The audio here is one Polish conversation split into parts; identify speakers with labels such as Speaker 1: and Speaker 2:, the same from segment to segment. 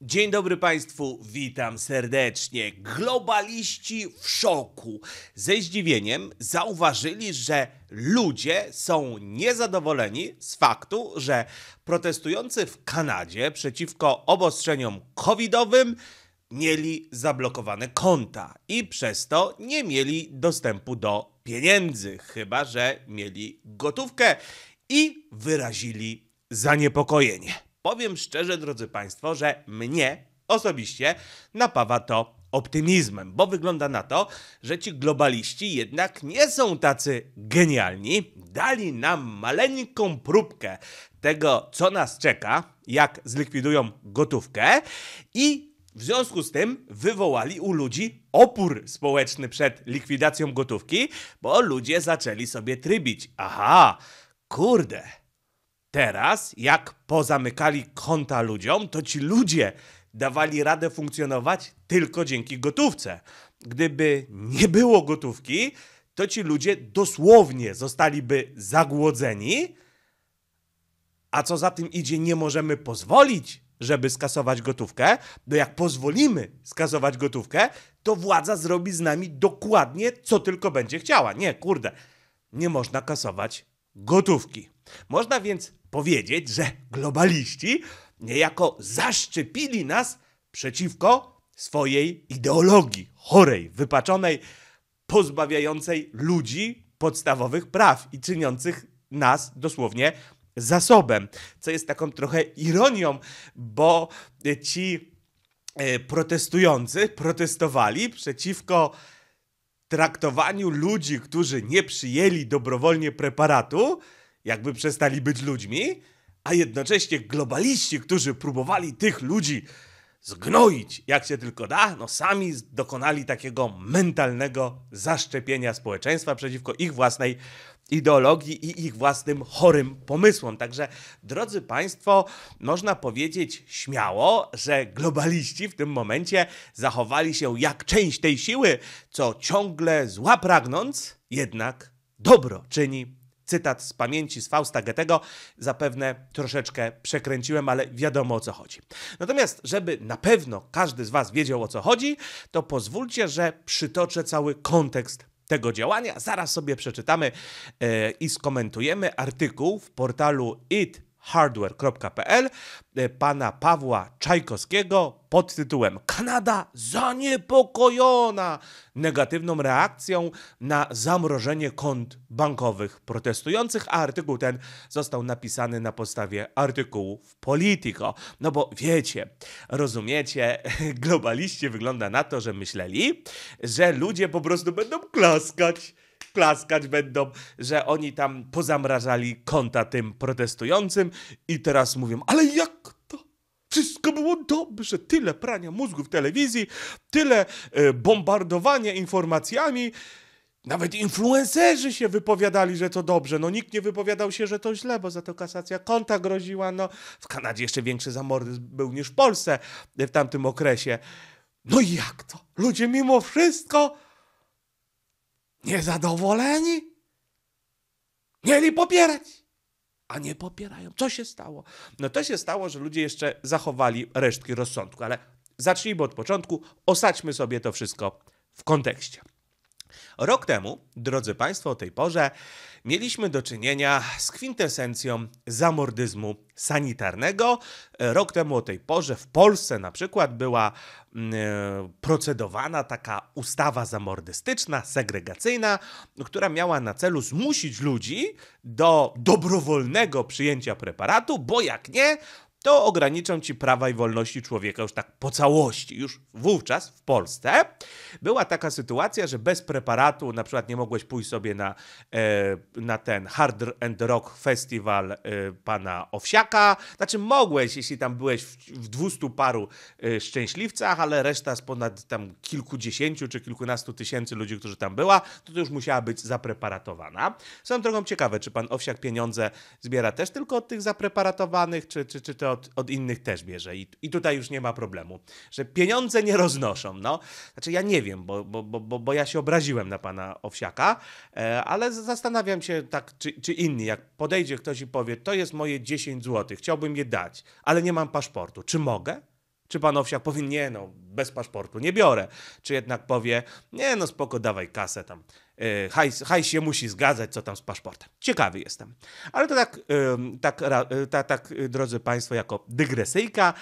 Speaker 1: Dzień dobry Państwu, witam serdecznie. Globaliści w szoku. Ze zdziwieniem zauważyli, że ludzie są niezadowoleni z faktu, że protestujący w Kanadzie przeciwko obostrzeniom covidowym mieli zablokowane konta i przez to nie mieli dostępu do pieniędzy, chyba że mieli gotówkę i wyrazili zaniepokojenie powiem szczerze, drodzy Państwo, że mnie osobiście napawa to optymizmem, bo wygląda na to, że ci globaliści jednak nie są tacy genialni. Dali nam maleńką próbkę tego, co nas czeka, jak zlikwidują gotówkę i w związku z tym wywołali u ludzi opór społeczny przed likwidacją gotówki, bo ludzie zaczęli sobie trybić. Aha, kurde, Teraz, jak pozamykali konta ludziom, to ci ludzie dawali radę funkcjonować tylko dzięki gotówce. Gdyby nie było gotówki, to ci ludzie dosłownie zostaliby zagłodzeni, a co za tym idzie, nie możemy pozwolić, żeby skasować gotówkę, bo jak pozwolimy skasować gotówkę, to władza zrobi z nami dokładnie, co tylko będzie chciała. Nie, kurde, nie można kasować gotówki. Można więc powiedzieć, że globaliści niejako zaszczepili nas przeciwko swojej ideologii chorej, wypaczonej, pozbawiającej ludzi podstawowych praw i czyniących nas dosłownie zasobem. Co jest taką trochę ironią, bo ci e, protestujący protestowali przeciwko traktowaniu ludzi, którzy nie przyjęli dobrowolnie preparatu, jakby przestali być ludźmi, a jednocześnie globaliści, którzy próbowali tych ludzi zgnoić, jak się tylko da, no sami dokonali takiego mentalnego zaszczepienia społeczeństwa przeciwko ich własnej ideologii i ich własnym chorym pomysłom. Także, drodzy Państwo, można powiedzieć śmiało, że globaliści w tym momencie zachowali się jak część tej siły, co ciągle zła pragnąc, jednak dobro czyni cytat z pamięci z Fausta Goethego zapewne troszeczkę przekręciłem, ale wiadomo o co chodzi. Natomiast, żeby na pewno każdy z Was wiedział o co chodzi, to pozwólcie, że przytoczę cały kontekst tego działania. Zaraz sobie przeczytamy yy, i skomentujemy artykuł w portalu It hardware.pl e, pana Pawła Czajkowskiego pod tytułem Kanada zaniepokojona negatywną reakcją na zamrożenie kont bankowych protestujących, a artykuł ten został napisany na podstawie artykułów Politico. No bo wiecie, rozumiecie, globaliście wygląda na to, że myśleli, że ludzie po prostu będą klaskać klaskać będą, że oni tam pozamrażali konta tym protestującym i teraz mówią, ale jak to? Wszystko było dobrze, tyle prania mózgu w telewizji, tyle y, bombardowania informacjami. Nawet influencerzy się wypowiadali, że to dobrze. No nikt nie wypowiadał się, że to źle, bo za to kasacja konta groziła. No w Kanadzie jeszcze większy zamordyzm był niż w Polsce w tamtym okresie. No jak to? Ludzie mimo wszystko Niezadowoleni? Mieli popierać, a nie popierają. Co się stało? No to się stało, że ludzie jeszcze zachowali resztki rozsądku, ale zacznijmy od początku, osadźmy sobie to wszystko w kontekście. Rok temu, drodzy Państwo, o tej porze mieliśmy do czynienia z kwintesencją zamordyzmu sanitarnego. Rok temu o tej porze w Polsce na przykład była mm, e, procedowana taka ustawa zamordystyczna, segregacyjna, która miała na celu zmusić ludzi do dobrowolnego przyjęcia preparatu, bo jak nie, to ograniczą ci prawa i wolności człowieka już tak po całości. Już wówczas w Polsce była taka sytuacja, że bez preparatu na przykład nie mogłeś pójść sobie na, e, na ten Hard and Rock Festival e, pana Owsiaka. Znaczy mogłeś, jeśli tam byłeś w dwustu paru e, szczęśliwcach, ale reszta z ponad tam kilkudziesięciu czy kilkunastu tysięcy ludzi, którzy tam była, to, to już musiała być zapreparatowana. Są drogą ciekawe, czy pan Owsiak pieniądze zbiera też tylko od tych zapreparatowanych, czy, czy, czy to od, od innych też bierze I, i tutaj już nie ma problemu, że pieniądze nie roznoszą, no. Znaczy ja nie wiem, bo, bo, bo, bo ja się obraziłem na pana Owsiaka, e, ale zastanawiam się tak, czy, czy inni, jak podejdzie ktoś i powie, to jest moje 10 zł, chciałbym je dać, ale nie mam paszportu, czy mogę? Czy pan owsiak powie, nie no, bez paszportu nie biorę. Czy jednak powie, nie no, spoko, dawaj kasę tam. Yy, hajs, hajs się musi zgadzać, co tam z paszportem. Ciekawy jestem. Ale to tak, yy, tak, yy, ta, tak y, drodzy państwo, jako dygresyjka.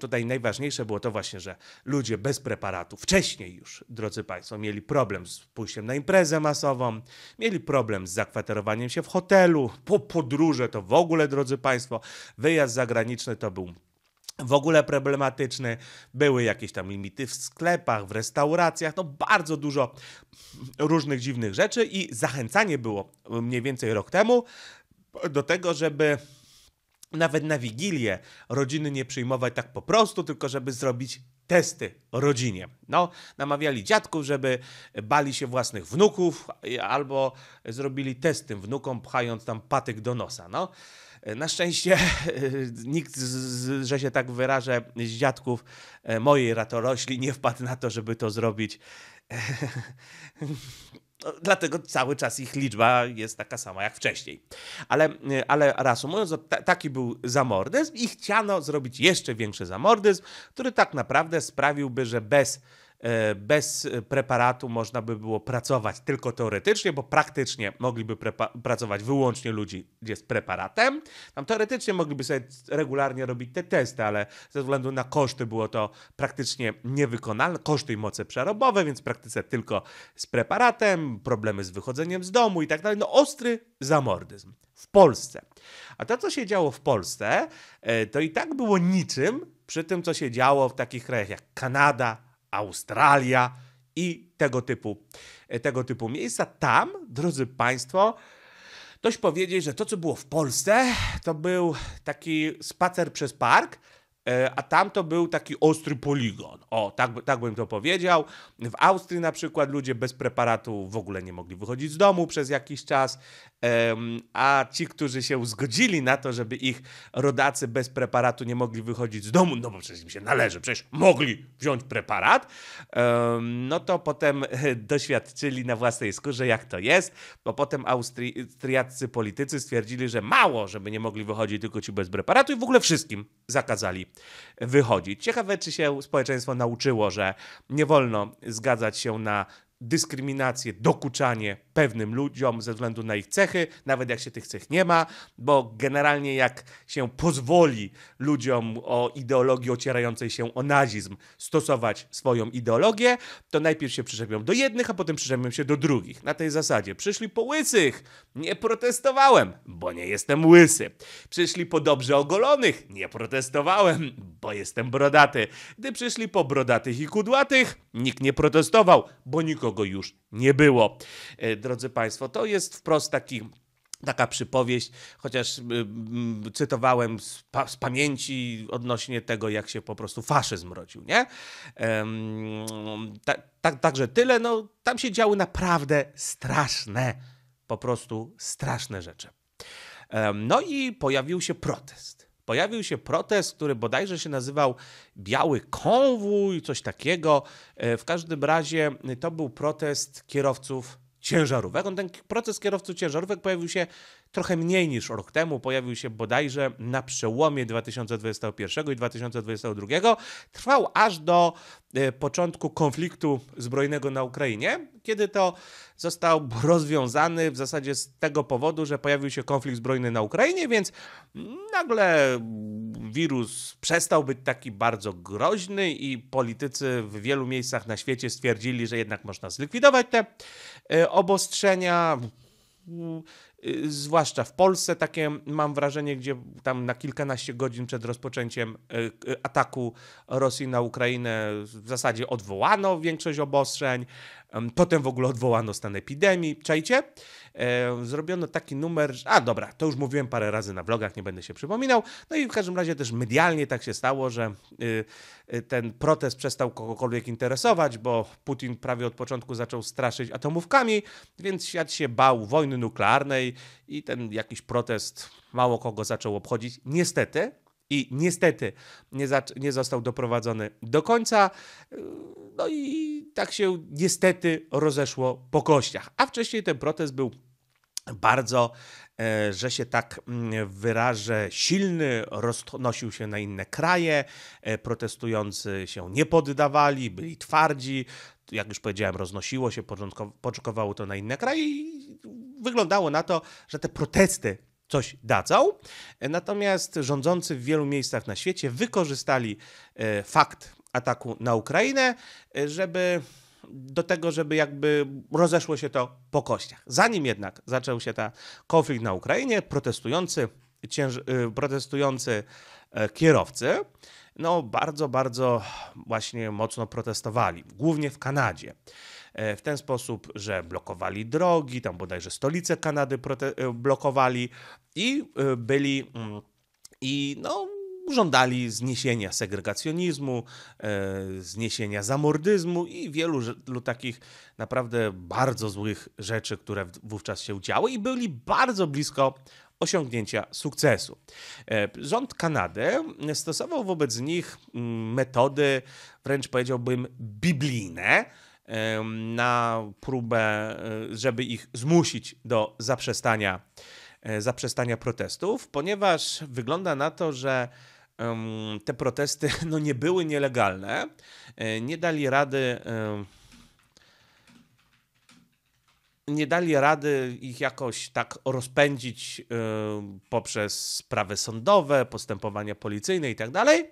Speaker 1: tutaj najważniejsze było to właśnie, że ludzie bez preparatu wcześniej już, drodzy państwo, mieli problem z pójściem na imprezę masową, mieli problem z zakwaterowaniem się w hotelu, po podróże to w ogóle, drodzy państwo, wyjazd zagraniczny to był w ogóle problematyczny. Były jakieś tam limity w sklepach, w restauracjach, no bardzo dużo różnych dziwnych rzeczy i zachęcanie było mniej więcej rok temu do tego, żeby nawet na Wigilię rodziny nie przyjmować tak po prostu, tylko żeby zrobić testy rodzinie. No, namawiali dziadków, żeby bali się własnych wnuków albo zrobili testy wnukom, pchając tam patyk do nosa. No, E, na szczęście e, nikt, z, że się tak wyrażę, z dziadków e, mojej ratorośli nie wpadł na to, żeby to zrobić. No, dlatego cały czas ich liczba jest taka sama jak wcześniej. Ale, ale reasumując, taki był zamordyzm i chciano zrobić jeszcze większy zamordyzm, który tak naprawdę sprawiłby, że bez E, bez preparatu można by było pracować tylko teoretycznie, bo praktycznie mogliby pracować wyłącznie ludzi gdzie z preparatem. Tam teoretycznie mogliby sobie regularnie robić te testy, ale ze względu na koszty było to praktycznie niewykonalne, koszty i moce przerobowe, więc w praktyce tylko z preparatem, problemy z wychodzeniem z domu i tak dalej. No ostry zamordyzm w Polsce. A to, co się działo w Polsce, e, to i tak było niczym przy tym, co się działo w takich krajach jak Kanada, Australia i tego typu, e, tego typu miejsca. Tam, drodzy Państwo, dość powiedzieć, że to, co było w Polsce, to był taki spacer przez park, E, a tam to był taki ostry poligon. O, tak, tak bym to powiedział. W Austrii na przykład ludzie bez preparatu w ogóle nie mogli wychodzić z domu przez jakiś czas, a ci, którzy się zgodzili na to, żeby ich rodacy bez preparatu nie mogli wychodzić z domu, no bo przecież im się należy, przecież mogli wziąć preparat, no to potem doświadczyli na własnej skórze, jak to jest, bo potem austriaccy politycy stwierdzili, że mało, żeby nie mogli wychodzić tylko ci bez preparatu i w ogóle wszystkim zakazali wychodzić. Ciekawe, czy się społeczeństwo nauczyło, że nie wolno zgadzać się na dyskryminację, dokuczanie pewnym ludziom ze względu na ich cechy, nawet jak się tych cech nie ma, bo generalnie jak się pozwoli ludziom o ideologii ocierającej się o nazizm stosować swoją ideologię, to najpierw się przyczepią do jednych, a potem przyczepią się do drugich. Na tej zasadzie przyszli po łysych, nie protestowałem, bo nie jestem łysy. Przyszli po dobrze ogolonych, nie protestowałem, bo jestem brodaty. Gdy przyszli po brodatych i kudłatych, nikt nie protestował, bo nikogo kogo już nie było. E, drodzy Państwo, to jest wprost taki taka przypowieść, chociaż y, mm, cytowałem z, pa z, pamięci odnośnie tego, jak się po prostu faszyzm rodził, nie? ta ta także tyle, no tam się działy naprawdę straszne, po prostu straszne rzeczy. no i pojawił się protest pojawił się protest, który bodajże się nazywał Biały Konwój, coś takiego. E, w każdym razie e, to był protest kierowców ciężarówek. On ten protest kierowców ciężarówek pojawił się trochę mniej niż rok temu. Pojawił się bodajże na przełomie 2021 i 2022. Trwał aż do e, początku konfliktu zbrojnego na Ukrainie, kiedy to został rozwiązany w zasadzie z tego powodu, że pojawił się konflikt zbrojny na Ukrainie, więc nagle wirus przestał być taki bardzo groźny i politycy w wielu miejscach na świecie stwierdzili, że jednak można zlikwidować te e, obostrzenia Y, zwłaszcza w Polsce, takie mam wrażenie, gdzie tam na kilkanaście godzin przed rozpoczęciem y, y, ataku Rosji na Ukrainę w zasadzie odwołano większość obostrzeń, Potem w ogóle odwołano stan epidemii, czajcie? zrobiono taki numer, a dobra, to już mówiłem parę razy na vlogach, nie będę się przypominał. No i w każdym razie też medialnie tak się stało, że y, y, ten protest przestał kogokolwiek interesować, bo Putin prawie od początku zaczął straszyć atomówkami, więc świat się bał wojny nuklearnej i ten jakiś protest mało kogo zaczął obchodzić. Niestety, i niestety nie, nie został doprowadzony do końca. No i tak się niestety rozeszło po kościach. A wcześniej ten protest był bardzo, e, że się tak mm, wyrażę, silny, roznosił się na inne kraje, e, protestujący się nie poddawali, byli twardzi, jak już powiedziałem, roznosiło się, początkowało to na inne kraje i wyglądało na to, że te protesty coś dadzą. Natomiast rządzący w wielu miejscach na świecie wykorzystali e, fakt ataku na Ukrainę, e, żeby do tego, żeby jakby rozeszło się to po kościach. Zanim jednak zaczął się ten konflikt na Ukrainie, protestujący, cięż, e, protestujący kierowcy no bardzo, bardzo właśnie mocno protestowali, głównie w Kanadzie. E, w ten sposób, że blokowali drogi, tam bodajże stolice Kanady e, blokowali i e, byli mm, i no żądali zniesienia segregacjonizmu, zniesienia zamordyzmu i wielu takich naprawdę bardzo złych rzeczy, które wówczas się działy i byli bardzo blisko osiągnięcia sukcesu. E, rząd Kanady stosował wobec nich mm, metody, wręcz powiedziałbym, biblijne e, na próbę, e, żeby ich zmusić do zaprzestania, zaprzestania protestów, ponieważ wygląda na to, że te protesty no, nie były nielegalne. Nie dali rady nie dali rady ich jakoś tak rozpędzić y, poprzez sprawy sądowe, postępowania policyjne i tak dalej,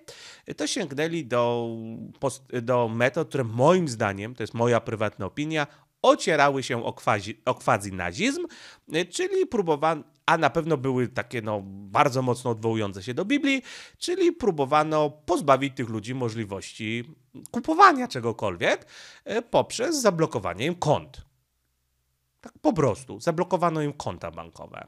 Speaker 1: to sięgnęli do, do metod, które moim zdaniem, to jest moja prywatna opinia, ocierały się o, o quasi-nazizm, czyli próbowano, a na pewno były takie no, bardzo mocno odwołujące się do Biblii, czyli próbowano pozbawić tych ludzi możliwości kupowania czegokolwiek y, poprzez zablokowanie im kont. Tak po prostu. Zablokowano im konta bankowe.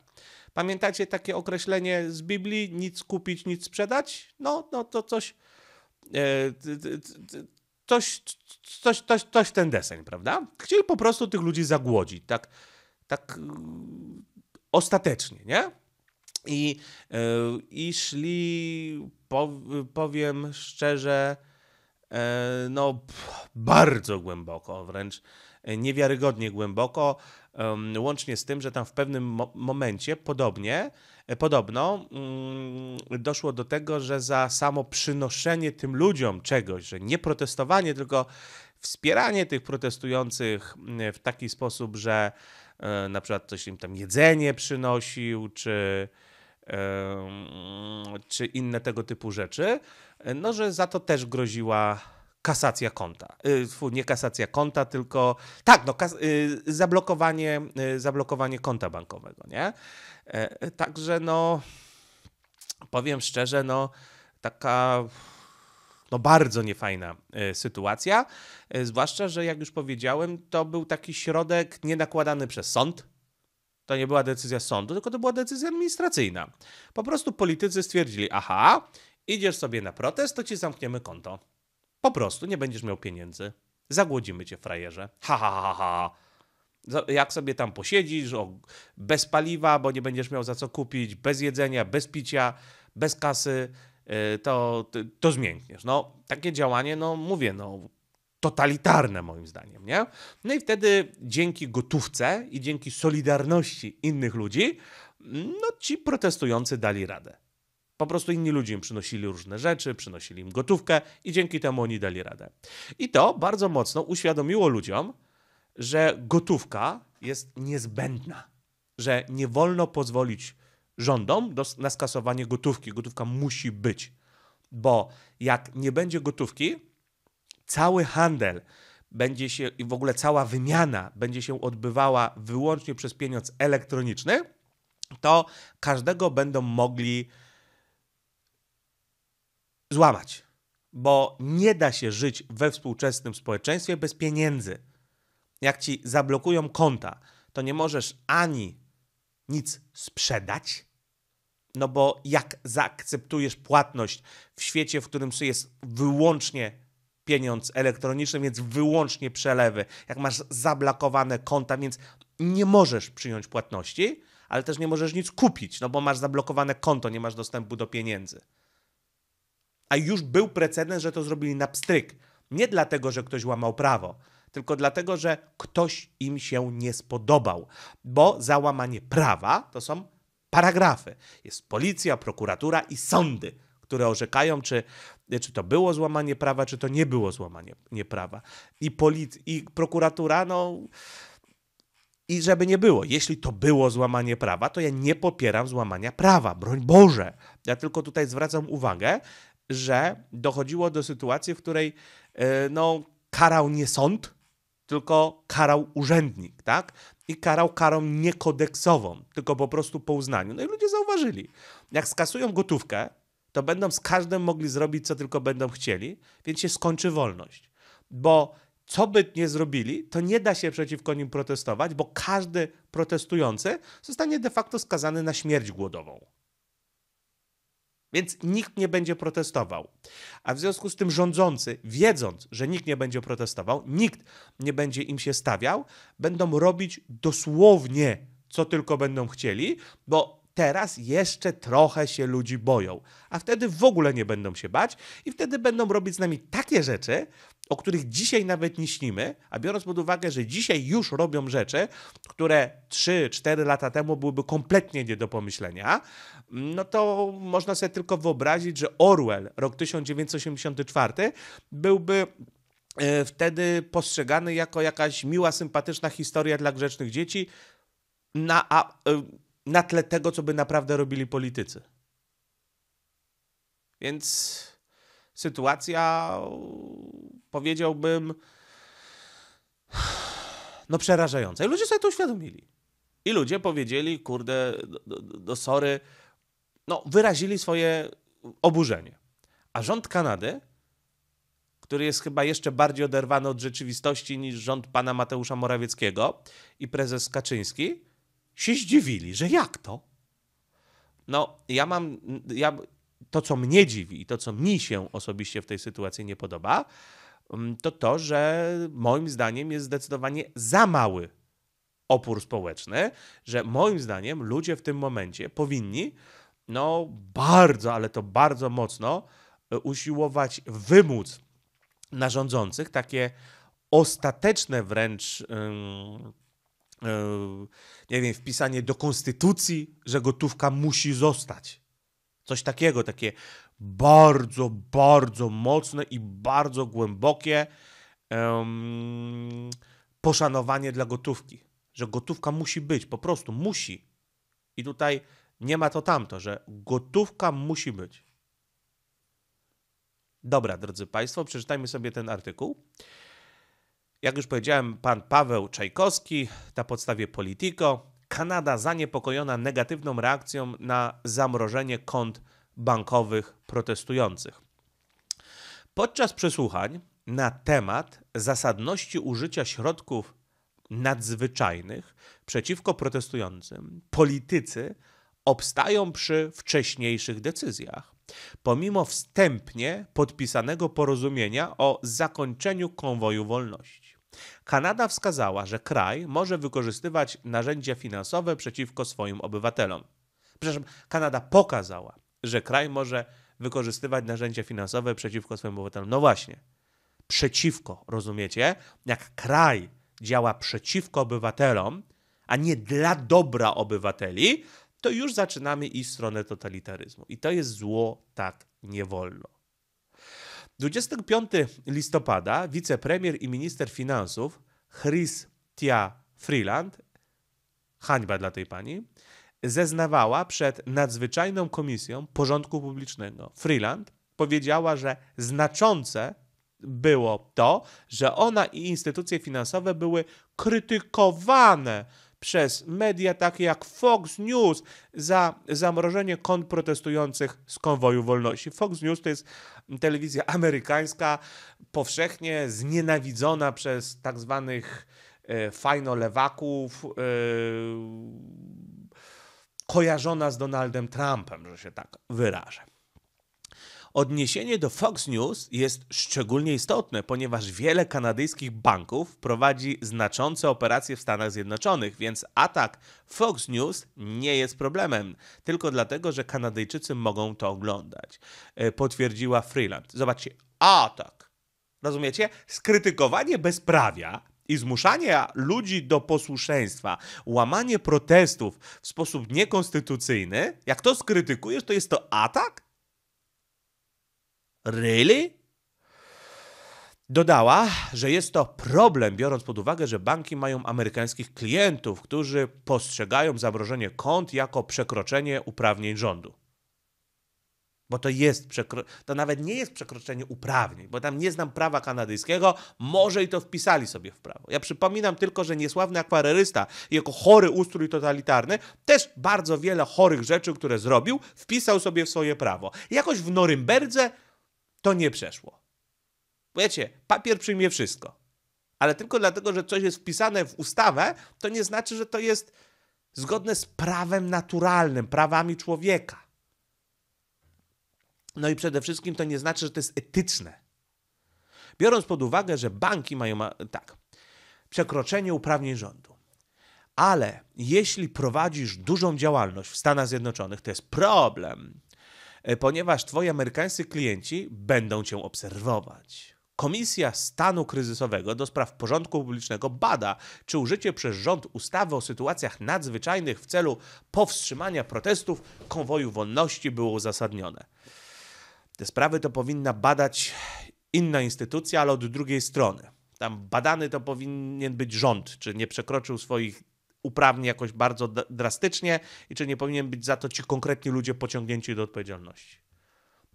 Speaker 1: Pamiętacie takie określenie z Biblii? Nic kupić, nic sprzedać? No, no to coś. E, coś, coś, coś, coś ten deseń, prawda? Chcieli po prostu tych ludzi zagłodzić, tak, tak mm, ostatecznie, nie? I, e, i szli, powiem szczerze, e, no bardzo głęboko, wręcz niewiarygodnie głęboko łącznie z tym, że tam w pewnym mo momencie podobnie, e, podobno mm, doszło do tego, że za samo przynoszenie tym ludziom czegoś, że nie protestowanie, tylko wspieranie tych protestujących mm, w taki sposób, że e, na przykład coś im tam jedzenie przynosił, czy czy inne tego typu rzeczy, e, no że za to też groziła kasacja konta. Y, nie kasacja konta, tylko tak, no, kas, y, zablokowanie, y, zablokowanie konta bankowego, nie? E, e, także no, powiem szczerze, no, taka no bardzo niefajna sytuacja, e, zwłaszcza, że jak już powiedziałem, to był taki środek nie nakładany przez sąd, to nie była decyzja sądu, tylko to była decyzja administracyjna. Po prostu politycy stwierdzili, aha, idziesz sobie na protest, to ci zamkniemy konto. Po prostu nie będziesz miał pieniędzy. Zagłodzimy cię, frajerze. Ha, ha, ha, ha. Jak sobie tam posiedzisz, o, bez paliwa, bo nie będziesz miał za co kupić, bez jedzenia, bez picia, bez kasy, y, to, to, to zmiękniesz. No, takie działanie, no mówię, no totalitarne moim zdaniem, nie? No i wtedy dzięki gotówce i dzięki solidarności innych ludzi, no ci protestujący dali radę. Po prostu inni ludzie im przynosili różne rzeczy, przynosili im gotówkę i dzięki temu oni dali radę. I to bardzo mocno uświadomiło ludziom, że gotówka jest niezbędna, że nie wolno pozwolić rządom do, na skasowanie gotówki. Gotówka musi być, bo jak nie będzie gotówki, cały handel będzie się i w ogóle cała wymiana będzie się odbywała wyłącznie przez pieniądz elektroniczny, to każdego będą mogli złamać, bo nie da się żyć we współczesnym społeczeństwie bez pieniędzy. Jak ci zablokują konta, to nie możesz ani nic sprzedać, no bo jak zaakceptujesz płatność w świecie, w którym jest wyłącznie pieniądz elektroniczny, więc wyłącznie przelewy, jak masz zablokowane konta, więc nie możesz przyjąć płatności, ale też nie możesz nic kupić, no bo masz zablokowane konto, nie masz dostępu do pieniędzy. A już był precedens, że to zrobili na pstryk. Nie dlatego, że ktoś łamał prawo, tylko dlatego, że ktoś im się nie spodobał. Bo załamanie prawa to są paragrafy. Jest policja, prokuratura i sądy, które orzekają, czy, czy to było złamanie prawa, czy to nie było złamanie prawa. I, polic- i prokuratura, no. I żeby nie było, jeśli to było złamanie prawa, to ja nie popieram złamania prawa, broń Boże. Ja tylko tutaj zwracam uwagę, że dochodziło do sytuacji, w której e, no, karał nie sąd, tylko karał urzędnik, tak? I karał karą niekodeksową, tylko po prostu po uznaniu. No i ludzie zauważyli, jak skasują gotówkę, to będą z każdym mogli zrobić, co tylko będą chcieli, więc się skończy wolność. Bo co by nie zrobili, to nie da się przeciwko nim protestować, bo każdy protestujący zostanie de facto skazany na śmierć głodową. Więc nikt nie będzie protestował. A w związku z tym rządzący, wiedząc, że nikt nie będzie protestował, nikt nie będzie im się stawiał, będą robić dosłownie co tylko będą chcieli, bo teraz jeszcze trochę się ludzi boją, a wtedy w ogóle nie będą się bać i wtedy będą robić z nami takie rzeczy, o których dzisiaj nawet nie śnimy, a biorąc pod uwagę, że dzisiaj już robią rzeczy, które 3-4 lata temu byłyby kompletnie nie do pomyślenia, no to można sobie tylko wyobrazić, że Orwell, rok 1984, byłby e, wtedy postrzegany jako jakaś miła, sympatyczna historia dla grzecznych dzieci, na, a, e, na tle tego, co by naprawdę robili politycy. Więc sytuacja, powiedziałbym, no przerażająca. I ludzie sobie to uświadomili. I ludzie powiedzieli, kurde, do, no, do, no, do no, sorry, no wyrazili swoje oburzenie. A rząd Kanady, który jest chyba jeszcze bardziej oderwany od rzeczywistości niż rząd pana Mateusza Morawieckiego i prezes Kaczyński, się zdziwili, że jak to? No, ja mam. Ja, to, co mnie dziwi i to, co mi się osobiście w tej sytuacji nie podoba, mm, to to, że moim zdaniem jest zdecydowanie za mały opór społeczny, że moim zdaniem ludzie w tym momencie powinni no bardzo, ale to bardzo mocno e, usiłować wymóc na rządzących takie ostateczne wręcz E, nie wiem, wpisanie do konstytucji, że gotówka musi zostać. Coś takiego, takie bardzo, bardzo mocne i bardzo głębokie um, poszanowanie dla gotówki. Że gotówka musi być, po prostu musi. I tutaj nie ma to tamto, że gotówka musi być. Dobra, drodzy Państwo, przeczytajmy sobie ten artykuł. Jak już powiedziałem, pan Paweł Czajkowski na podstawie Politico. Kanada zaniepokojona negatywną reakcją na zamrożenie kont bankowych protestujących. Podczas przesłuchań na temat zasadności użycia środków nadzwyczajnych przeciwko protestującym, politycy obstają przy wcześniejszych decyzjach, pomimo wstępnie podpisanego porozumienia o zakończeniu konwoju wolności. Kanada wskazała, że kraj może wykorzystywać narzędzia finansowe przeciwko swoim obywatelom. Przepraszam, Kanada pokazała, że kraj może wykorzystywać narzędzia finansowe przeciwko swoim obywatelom. No właśnie, przeciwko, rozumiecie? Jak kraj działa przeciwko obywatelom, a nie dla dobra obywateli, to już zaczynamy iść w stronę totalitaryzmu. I to jest zło tak nie wolno. 25 listopada wicepremier i minister finansów Chris Tia Freeland, hańba dla tej pani, zeznawała przed nadzwyczajną komisją porządku publicznego. Freeland powiedziała, że znaczące było to, że ona i instytucje finansowe były krytykowane przez media takie jak Fox News za zamrożenie kont protestujących z konwoju wolności. Fox News to jest telewizja amerykańska, powszechnie znienawidzona przez tak zwanych e, fajno-lewaków, e, kojarzona z Donaldem Trumpem, że się tak wyrażę. Odniesienie do Fox News jest szczególnie istotne, ponieważ wiele kanadyjskich banków prowadzi znaczące operacje w Stanach Zjednoczonych, więc atak Fox News nie jest problemem, tylko dlatego, że Kanadyjczycy mogą to oglądać. E, potwierdziła Freeland. Zobaczcie, atak. Rozumiecie? Skrytykowanie bezprawia i zmuszanie ludzi do posłuszeństwa, łamanie protestów w sposób niekonstytucyjny, jak to skrytykujesz, to jest to atak? Really? Dodała, że jest to problem, biorąc pod uwagę, że banki mają amerykańskich klientów, którzy postrzegają zamrożenie kont jako przekroczenie uprawnień rządu. Bo to jest przekro... to nawet nie jest przekroczenie uprawnień, bo tam nie znam prawa kanadyjskiego, może i to wpisali sobie w prawo. Ja przypominam tylko, że niesławny akwarerysta i jako chory ustrój totalitarny też bardzo wiele chorych rzeczy, które zrobił, wpisał sobie w swoje prawo. Jakoś w Norymberdze to nie przeszło. Wiecie, papier przyjmie wszystko. Ale tylko dlatego, że coś jest wpisane w ustawę, to nie znaczy, że to jest zgodne z prawem naturalnym, prawami człowieka. No i przede wszystkim to nie znaczy, że to jest etyczne. Biorąc pod uwagę, że banki mają tak, przekroczenie uprawnień rządu. Ale jeśli prowadzisz dużą działalność w Stanach Zjednoczonych, to jest problem. E, ponieważ twoi amerykańscy klienci będą cię obserwować. Komisja Stanu Kryzysowego do spraw porządku publicznego bada, czy użycie przez rząd ustawy o sytuacjach nadzwyczajnych w celu powstrzymania protestów konwoju wolności było uzasadnione. Te sprawy to powinna badać inna instytucja, ale od drugiej strony. Tam badany to powinien być rząd, czy nie przekroczył swoich uprawni jakoś bardzo drastycznie i czy nie powinien być za to ci konkretni ludzie pociągnięci do odpowiedzialności.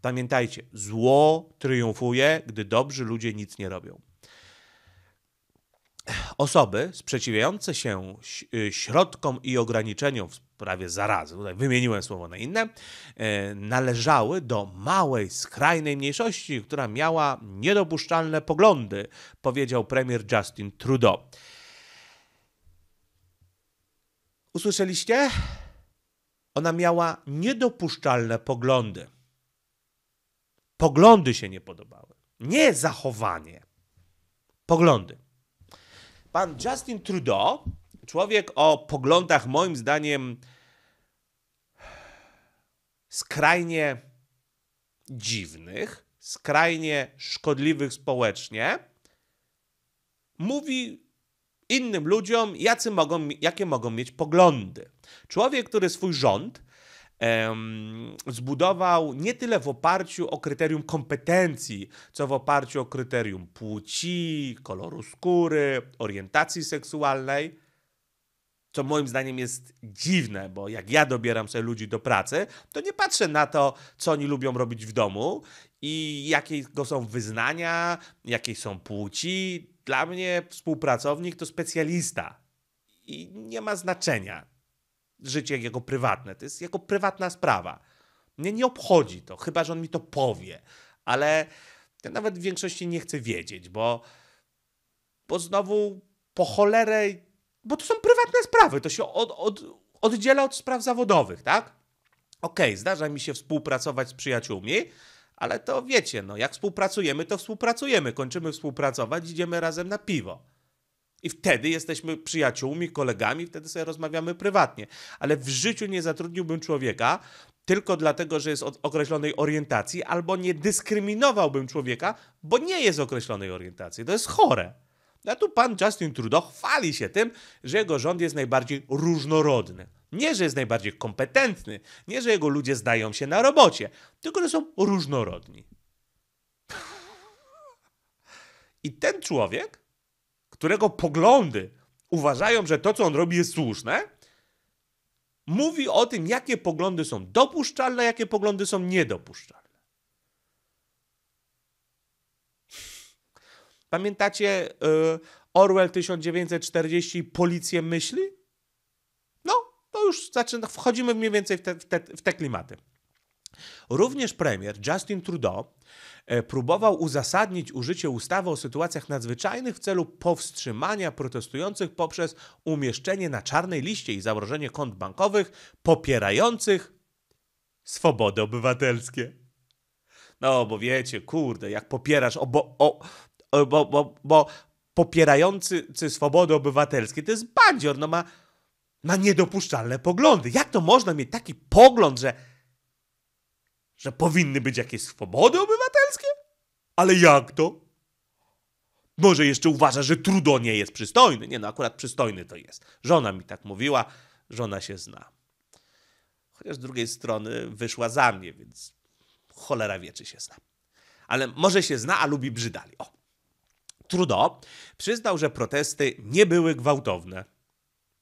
Speaker 1: Pamiętajcie, zło triumfuje, gdy dobrzy ludzie nic nie robią. Osoby sprzeciwiające się y, środkom i ograniczeniom w sprawie zarazy, tutaj wymieniłem słowo na inne, e, należały do małej, skrajnej mniejszości, która miała niedopuszczalne poglądy, powiedział premier Justin Trudeau. Usłyszeliście? Ona miała niedopuszczalne poglądy. Poglądy się nie podobały. Nie zachowanie. Poglądy. Pan Justin Trudeau, człowiek o poglądach, moim zdaniem, skrajnie dziwnych, skrajnie szkodliwych społecznie, mówi innym ludziom, jacy mogą, jakie mogą mieć poglądy. Człowiek, który swój rząd em, zbudował nie tyle w oparciu o kryterium kompetencji, co w oparciu o kryterium płci, koloru skóry, orientacji seksualnej, co moim zdaniem jest dziwne, bo jak ja dobieram sobie ludzi do pracy, to nie patrzę na to, co oni lubią robić w domu i jakiego są wyznania, jakiej są płci. Dla mnie współpracownik to specjalista i nie ma znaczenia życie jego prywatne. To jest jego prywatna sprawa. Mnie nie obchodzi to, chyba że on mi to powie, ale ja nawet w większości nie chcę wiedzieć, bo, bo znowu po cholerę, bo to są prywatne sprawy, to się od, od, oddziela od spraw zawodowych, tak? Okej, okay, zdarza mi się współpracować z przyjaciółmi, ale to wiecie, no jak współpracujemy, to współpracujemy, kończymy współpracować, idziemy razem na piwo. I wtedy jesteśmy przyjaciółmi, kolegami, wtedy sobie rozmawiamy prywatnie. Ale w życiu nie zatrudniłbym człowieka tylko dlatego, że jest od określonej orientacji, albo nie dyskryminowałbym człowieka, bo nie jest określonej orientacji. To jest chore. A tu pan Justin Trudeau chwali się tym, że jego rząd jest najbardziej różnorodny. Nie, że jest najbardziej kompetentny, nie, że jego ludzie zdają się na robocie, tylko że są różnorodni. I ten człowiek, którego poglądy uważają, że to, co on robi, jest słuszne, mówi o tym, jakie poglądy są dopuszczalne, jakie poglądy są niedopuszczalne. Pamiętacie yy, Orwell 1940 Policję myśli? już zaczyna, wchodzimy mniej więcej w te, w te, w te klimaty. Również premier Justin Trudeau e, próbował uzasadnić użycie ustawy o sytuacjach nadzwyczajnych w celu powstrzymania protestujących poprzez umieszczenie na czarnej liście i założenie kont bankowych popierających swobody obywatelskie. No, bo wiecie, kurde, jak popierasz, o, bo, o, o bo, bo, bo popierający swobody obywatelskie, to jest bandzior, no ma ma niedopuszczalne poglądy. Jak to można mieć taki pogląd, że, że powinny być jakieś swobody obywatelskie? Ale jak to? Może jeszcze uważa, że trudo nie jest przystojny. Nie no, akurat przystojny to jest. Żona mi tak mówiła, żona się zna. Chociaż z drugiej strony wyszła za mnie, więc cholera wie, czy się zna. Ale może się zna, a lubi brzydali. O. Trudo przyznał, że protesty nie były gwałtowne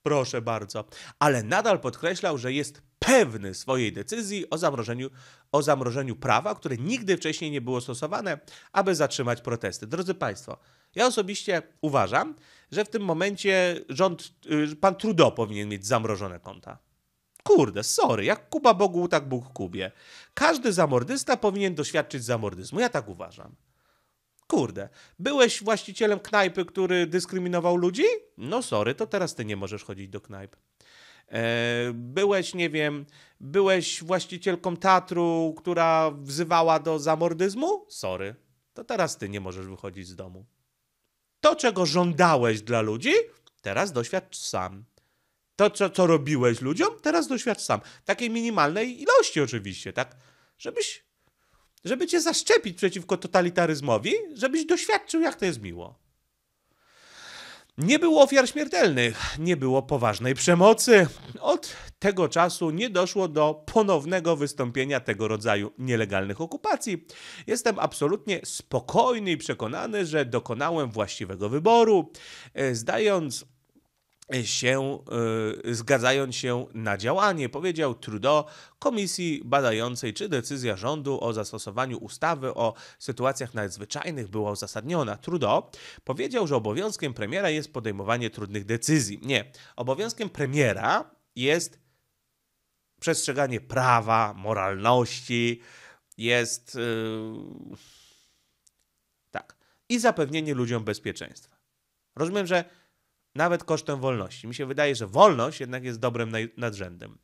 Speaker 1: Proszę bardzo. Ale nadal podkreślał, że jest pewny swojej decyzji o zamrożeniu, o zamrożeniu prawa, które nigdy wcześniej nie było stosowane, aby zatrzymać protesty. Drodzy Państwo, ja osobiście uważam, że w tym momencie rząd, y, pan Trudeau powinien mieć zamrożone konta. Kurde, sorry, jak Kuba Bogu, tak Bóg Kubie. Każdy zamordysta powinien doświadczyć zamordyzmu. Ja tak uważam. Kurde, byłeś właścicielem knajpy, który dyskryminował ludzi? No sorry, to teraz ty nie możesz chodzić do knajp. E, byłeś, nie wiem, byłeś właścicielką teatru, która wzywała do zamordyzmu? Sorry, to teraz ty nie możesz wychodzić z domu. To, czego żądałeś dla ludzi, teraz doświadcz sam. To, co, co robiłeś ludziom, teraz doświadcz sam. Takiej minimalnej ilości oczywiście, tak? Żebyś żeby cię zaszczepić przeciwko totalitaryzmowi, żebyś doświadczył, jak to jest miło. Nie było ofiar śmiertelnych, nie było poważnej przemocy. Od tego czasu nie doszło do ponownego wystąpienia tego rodzaju nielegalnych okupacji. Jestem absolutnie spokojny i przekonany, że dokonałem właściwego wyboru, e, zdając się, y, zgadzając się na działanie, powiedział Trudeau komisji badającej, czy decyzja rządu o zastosowaniu ustawy o sytuacjach nadzwyczajnych była uzasadniona. Trudeau powiedział, że obowiązkiem premiera jest podejmowanie trudnych decyzji. Nie, obowiązkiem premiera jest przestrzeganie prawa, moralności, jest. Yy, tak. I zapewnienie ludziom bezpieczeństwa. Rozumiem, że nawet kosztem wolności. Mi się wydaje, że wolność jednak jest dobrem nadrzędem.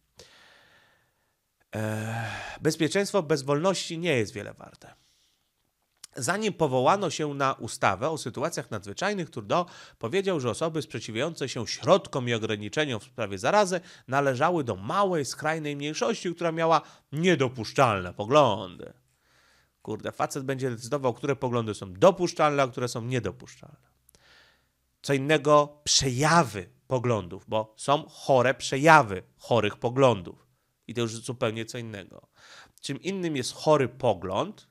Speaker 1: Eee, bezpieczeństwo bez wolności nie jest wiele warte. Zanim powołano się na ustawę o sytuacjach nadzwyczajnych, Trudeau powiedział, że osoby sprzeciwiające się środkom i ograniczeniom w sprawie zarazy należały do małej, skrajnej mniejszości, która miała niedopuszczalne poglądy. Kurde, facet będzie decydował, które poglądy są dopuszczalne, a które są niedopuszczalne co innego przejawy poglądów, bo są chore przejawy chorych poglądów. I to już zupełnie co innego. Czym innym jest chory pogląd,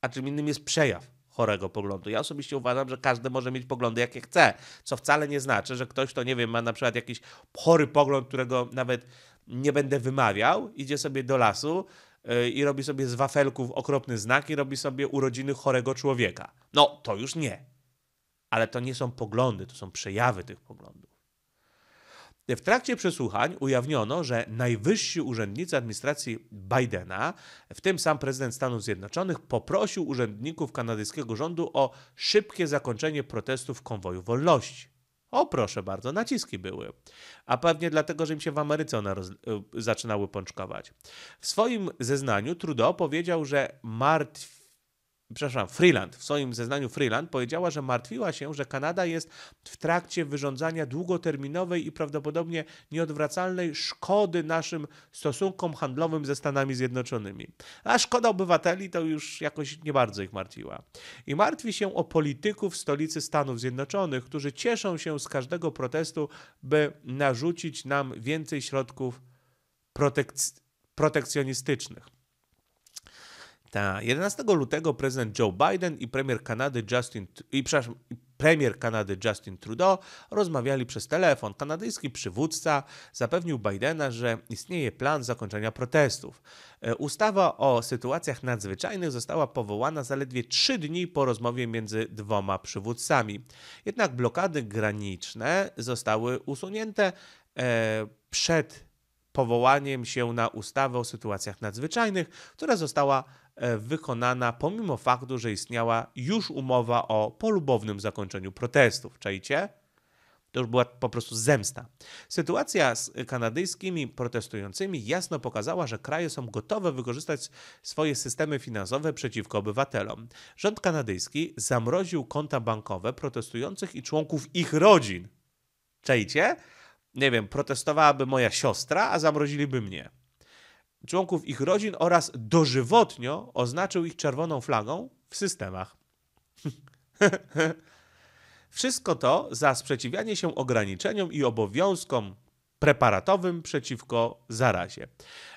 Speaker 1: a czym innym jest przejaw chorego poglądu. Ja osobiście uważam, że każdy może mieć poglądy jakie chce, co wcale nie znaczy, że ktoś, to nie wiem, ma na przykład jakiś chory pogląd, którego nawet nie będę wymawiał, idzie sobie do lasu y, i robi sobie z wafelków okropny znak i robi sobie urodziny chorego człowieka. No, to już nie ale to nie są poglądy, to są przejawy tych poglądów. W trakcie przesłuchań ujawniono, że najwyżsi urzędnicy administracji Bidena, w tym sam prezydent Stanów Zjednoczonych, poprosił urzędników kanadyjskiego rządu o szybkie zakończenie protestów konwoju wolności. O proszę bardzo, naciski były. A pewnie dlatego, że im się w Ameryce one roz... Y, zaczynały pączkować. W swoim zeznaniu Trudeau powiedział, że martwi przepraszam, Freeland, w swoim zeznaniu Freeland powiedziała, że martwiła się, że Kanada jest w trakcie wyrządzania długoterminowej i prawdopodobnie nieodwracalnej szkody naszym stosunkom handlowym ze Stanami Zjednoczonymi. A szkoda obywateli to już jakoś nie bardzo ich martwiła. I martwi się o polityków stolicy Stanów Zjednoczonych, którzy cieszą się z każdego protestu, by narzucić nam więcej środków protek protekcjonistycznych. Ta, 11 lutego prezydent Joe Biden i premier Kanady Justin i przepraszam, premier Kanady Justin Trudeau rozmawiali przez telefon. Kanadyjski przywódca zapewnił Bidena, że istnieje plan zakończenia protestów. E, ustawa o sytuacjach nadzwyczajnych została powołana zaledwie trzy dni po rozmowie między dwoma przywódcami. Jednak blokady graniczne zostały usunięte e, przed powołaniem się na ustawę o sytuacjach nadzwyczajnych, która została E, wykonana pomimo faktu, że istniała już umowa o polubownym zakończeniu protestów. Czajcie? To już była po prostu zemsta. Sytuacja z kanadyjskimi protestującymi jasno pokazała, że kraje są gotowe wykorzystać swoje systemy finansowe przeciwko obywatelom. Rząd kanadyjski zamroził konta bankowe protestujących i członków ich rodzin. Czajcie? Nie wiem, protestowałaby moja siostra, a zamroziliby mnie członków ich rodzin oraz dożywotnio oznaczył ich czerwoną flagą w systemach. Wszystko to za sprzeciwianie się ograniczeniom i obowiązkom preparatowym przeciwko zarazie.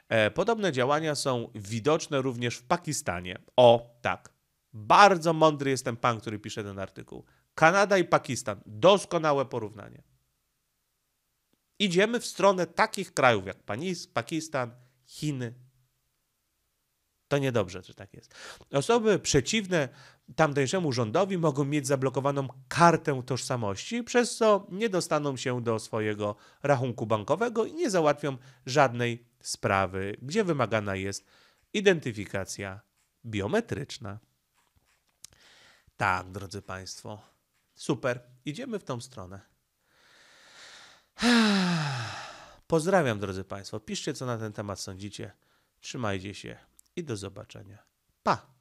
Speaker 1: E, podobne działania są widoczne również w Pakistanie. O, tak. Bardzo mądry jest ten pan, który pisze ten artykuł. Kanada i Pakistan. Doskonałe porównanie. Idziemy w stronę takich krajów jak Panis, Pakistan, Chiny. To niedobrze, że tak jest. Osoby przeciwne tamtejszemu rządowi mogą mieć zablokowaną kartę tożsamości, przez co nie dostaną się do swojego rachunku bankowego i nie załatwią żadnej sprawy, gdzie wymagana jest identyfikacja biometryczna. Tak, drodzy Państwo. Super, idziemy w tą stronę. Pozdrawiam, drodzy Państwo. Piszcie, co na ten temat sądzicie. Trzymajcie się i do zobaczenia. Pa!